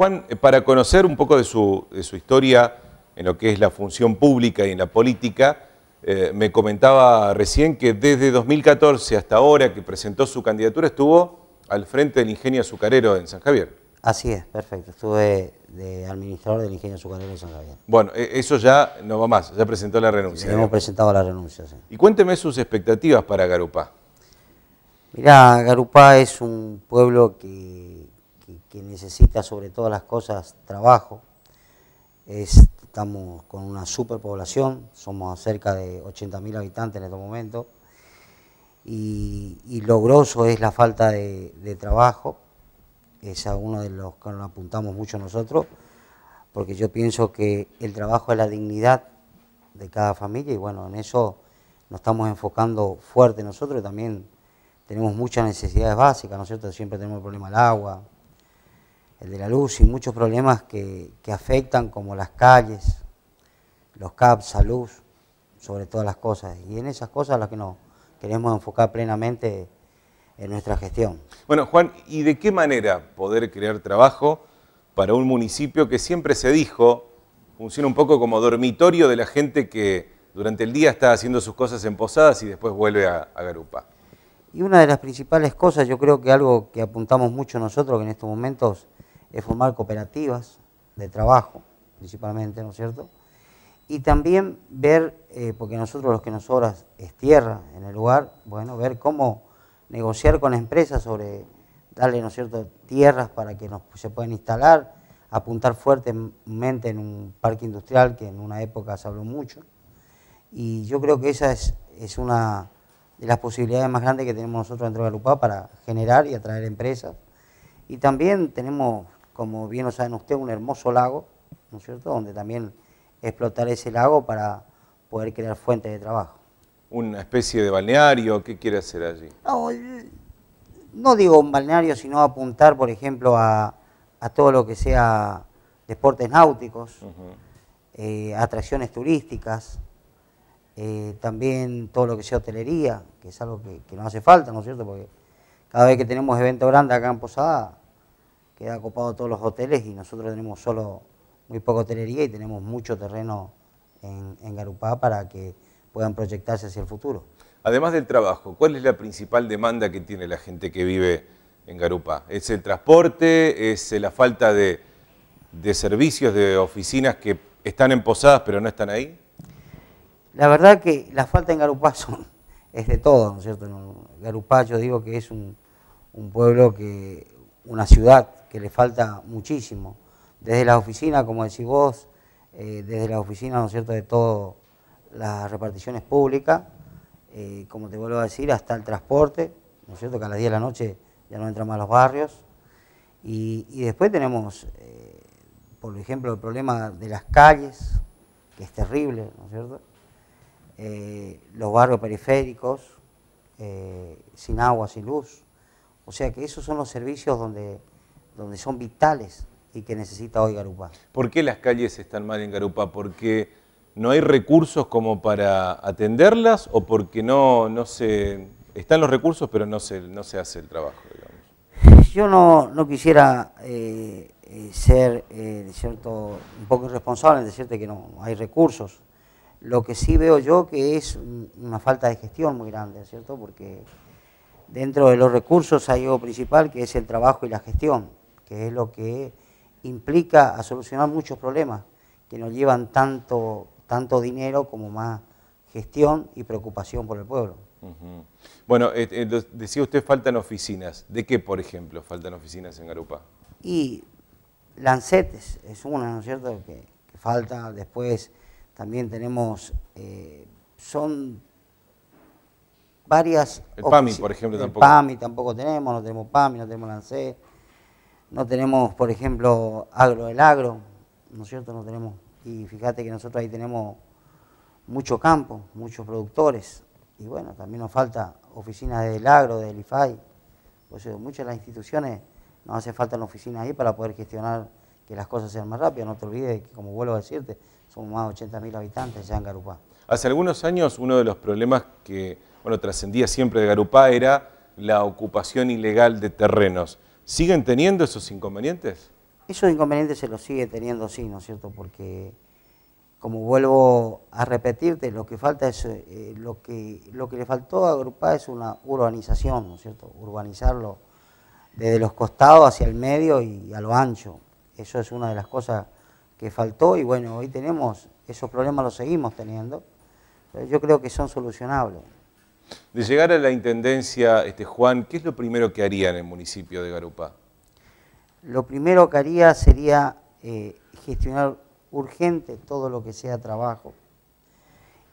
Juan, eh, para conocer un poco de su, de su, historia en lo que es la función pública y en la política, eh, me comentaba recién que desde 2014 hasta ahora que presentó su candidatura estuvo al frente del Ingenio Azucarero en San Javier. Así es, perfecto. Estuve de administrador del Ingenio Azucarero en San Javier. Bueno, e, eso ya no va más, ya presentó la renuncia. hemos presentado la renuncia, sí. Y cuénteme sus expectativas para Garupá. Mirá, Garupá es un pueblo que ...que necesita sobre todas las cosas trabajo. estamos con una superpoblación, somos cerca de 80.000 habitantes en estos momentos, y, y, lo es la falta de, trabajo, es uno de los que nos apuntamos mucho nosotros, porque yo pienso que el trabajo es la dignidad de cada familia y bueno, en eso nos estamos enfocando fuerte nosotros, también tenemos muchas necesidades básicas, ¿no es cierto? Siempre tenemos el problema del agua, el de la luz y muchos problemas que, afectan como las calles, los CAPS, salud, luz, sobre todas las cosas. Y en esas cosas las que nos queremos enfocar plenamente en nuestra gestión. Bueno, Juan, ¿y de qué manera poder crear trabajo para un municipio que siempre se dijo funciona un poco como dormitorio de la gente que durante el día está haciendo sus cosas en posadas y después vuelve a, Garupa? Y una de las principales cosas, yo creo que algo que apuntamos mucho nosotros, en estos momentos es formar cooperativas de trabajo, principalmente, ¿no es cierto? Y también ver, eh, porque nosotros los que nos sobra es tierra en el lugar, bueno, ver cómo negociar con empresas sobre darle, ¿no es cierto?, tierras para que se puedan instalar, apuntar fuertemente en un parque industrial que en una época se habló mucho. Y yo creo que esa es, es una de las posibilidades más grandes que tenemos nosotros dentro de para generar y atraer empresas. Y también tenemos como bien lo saben ustedes, un hermoso lago, ¿no es cierto?, donde también explotar ese lago para poder crear fuentes de trabajo. ¿Una especie de balneario? ¿Qué quiere hacer allí? No, digo un balneario, sino apuntar, por ejemplo, a, todo lo que sea deportes náuticos, eh, atracciones turísticas, eh, también todo lo que sea hotelería, que es algo que, nos hace falta, ¿no es cierto?, porque cada vez que tenemos evento grande acá en Posada, queda ocupado todos los hoteles y nosotros tenemos solo muy poca hotelería y tenemos mucho terreno en, Garupá para que puedan proyectarse hacia el futuro. Además del trabajo, ¿cuál es la principal demanda que tiene la gente que vive en Garupá? ¿Es el transporte? ¿Es la falta de, servicios, de oficinas que están en posadas pero no están ahí? La verdad que la falta en Garupá es de todo, ¿no es cierto? Garupá yo digo que es un pueblo que una ciudad que le falta muchísimo. Desde la oficina, como decís vos, eh, desde la oficina ¿no cierto?, de todas las reparticiones públicas, eh, como te vuelvo a decir, hasta el transporte, ¿no cierto?, que a las 10 de la noche ya no entran más los barrios. Y, después tenemos, eh, por ejemplo, el problema de las calles, que es terrible, ¿no cierto?, los barrios periféricos, sin agua, sin luz o sea que esos son los servicios donde, donde son vitales y que necesita hoy Garupa. ¿Por qué las calles están mal en Garupa? ¿Porque no hay recursos como para atenderlas o porque no, no se... Están los recursos pero no se, no se hace el trabajo, digamos? Yo no, quisiera eh, eh, ser eh, cierto, un poco irresponsable en decirte que no hay recursos. Lo que sí veo yo que es una falta de gestión muy grande, ¿cierto? Porque Dentro de los recursos hay algo principal que es el trabajo y la gestión, que es lo que implica a solucionar muchos problemas que nos llevan tanto, tanto dinero como más gestión y preocupación por el pueblo. Bueno, eh, eh, decía usted faltan oficinas. ¿De qué, por ejemplo, faltan oficinas en Garupa? Y Lancetes es una, ¿no es cierto?, que, falta. Después también tenemos, eh, son varias... El PAMI, por ejemplo, el tampoco. PAMI tampoco tenemos, no tenemos PAMI, no tenemos LANCE, no tenemos, por ejemplo, Agro del Agro, ¿no es cierto? No tenemos... Y fíjate que nosotros ahí tenemos mucho campo, muchos productores, y bueno, también nos falta oficinas del Agro, del IFAI, muchas de las instituciones nos hace falta una oficina ahí para poder gestionar que las cosas sean más rápidas. No te olvides que, como vuelvo a decirte, somos más de 80.000 habitantes ya en Garupá. Hace algunos años uno de los problemas que bueno, trascendía siempre de Garupá, era la ocupación ilegal de terrenos. ¿Siguen teniendo esos inconvenientes? Esos inconvenientes se los sigue teniendo, sí, ¿no es cierto? Porque, como vuelvo a repetirte, lo que falta es, eh, lo, que, lo que le faltó a Garupá es una urbanización, ¿no es cierto? Urbanizarlo desde los costados hacia el medio y a lo ancho. Eso es una de las cosas que faltó y bueno, hoy tenemos esos problemas, los seguimos teniendo. yo creo que son solucionables. De llegar a la Intendencia, este, Juan, ¿qué es lo primero que haría en el municipio de Garupá? Lo primero que haría sería eh, gestionar urgente todo lo que sea trabajo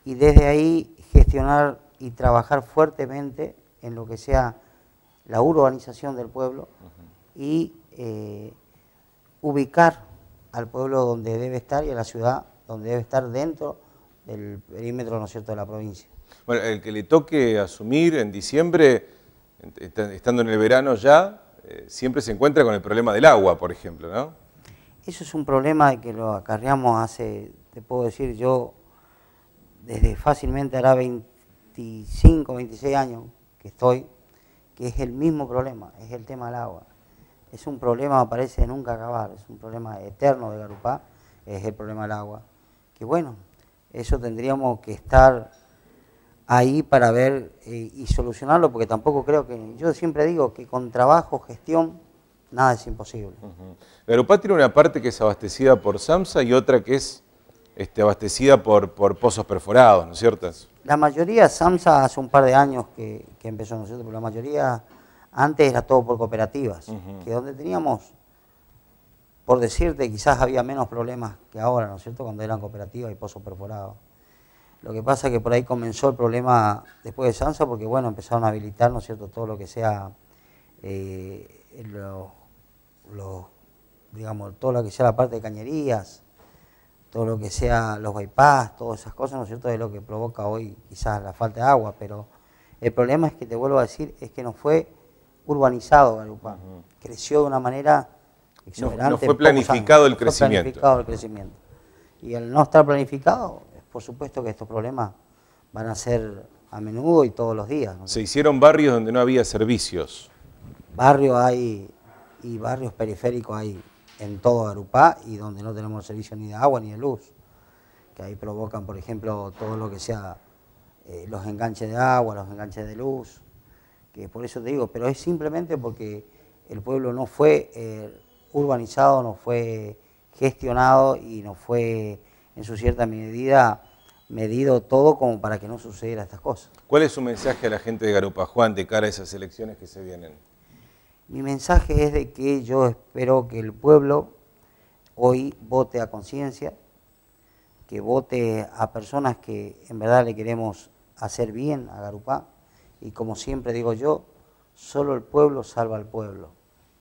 y desde ahí gestionar y trabajar fuertemente en lo que sea la urbanización del pueblo y eh, ubicar al pueblo donde debe estar y a la ciudad donde debe estar dentro del perímetro ¿no cierto? de la provincia. Bueno, el que le toque asumir en diciembre, estando en el verano ya, eh, siempre se encuentra con el problema del agua, por ejemplo, ¿no? Eso es un problema que lo acarreamos hace, te puedo decir yo, desde fácilmente hará 25, 26 años que estoy, que es el mismo problema, es el tema del agua. Es un problema, parece, nunca acabar, es un problema eterno de Garupá, es el problema del agua. Que bueno, eso tendríamos que estar ahí para ver eh, y solucionarlo, porque tampoco creo que, yo siempre digo que con trabajo, gestión, nada es imposible. pero -huh. tiene una parte que es abastecida por SAMSA y otra que es este, abastecida por, pozos perforados, ¿no es cierto? La mayoría, SAMSA hace un par de años que, empezó, ¿no es cierto? Pero la mayoría antes era todo por cooperativas, que donde teníamos, por decirte, quizás había menos problemas que ahora, ¿no es cierto?, cuando eran cooperativas y pozos perforados. Lo que pasa es que por ahí comenzó el problema después de Sansa, porque bueno, empezaron a habilitar, ¿no cierto?, todo lo que sea eh, digamos, todo lo que sea la parte de cañerías, todo lo que sea los bypass, todas esas cosas, ¿no es cierto?, de lo que provoca hoy quizás la falta de agua, pero el problema es que, te vuelvo a decir, es que no fue urbanizado Galupán, creció de una manera exuberante. No, fue planificado el Fue planificado el crecimiento. Y al no estar planificado, por supuesto que estos problemas van a ser a menudo y todos los días. Se hicieron barrios donde no había servicios. Barrios hay y barrios periféricos hay en todo Arupá y donde no tenemos servicio ni de agua ni de luz, que ahí provocan, por ejemplo, todo lo que sea eh, los enganches de agua, los enganches de luz, que por eso te digo, pero es simplemente porque el pueblo no fue eh, urbanizado, no fue gestionado y no fue en su cierta medida medido todo como para que no sucediera estas cosas. ¿Cuál es su mensaje a la gente de Garupa, Juan, de cara a esas elecciones que se vienen? Mi mensaje es de que yo espero que el pueblo hoy vote a conciencia, que vote a personas que en verdad le queremos hacer bien a Garupá y como siempre digo yo, solo el pueblo salva al pueblo.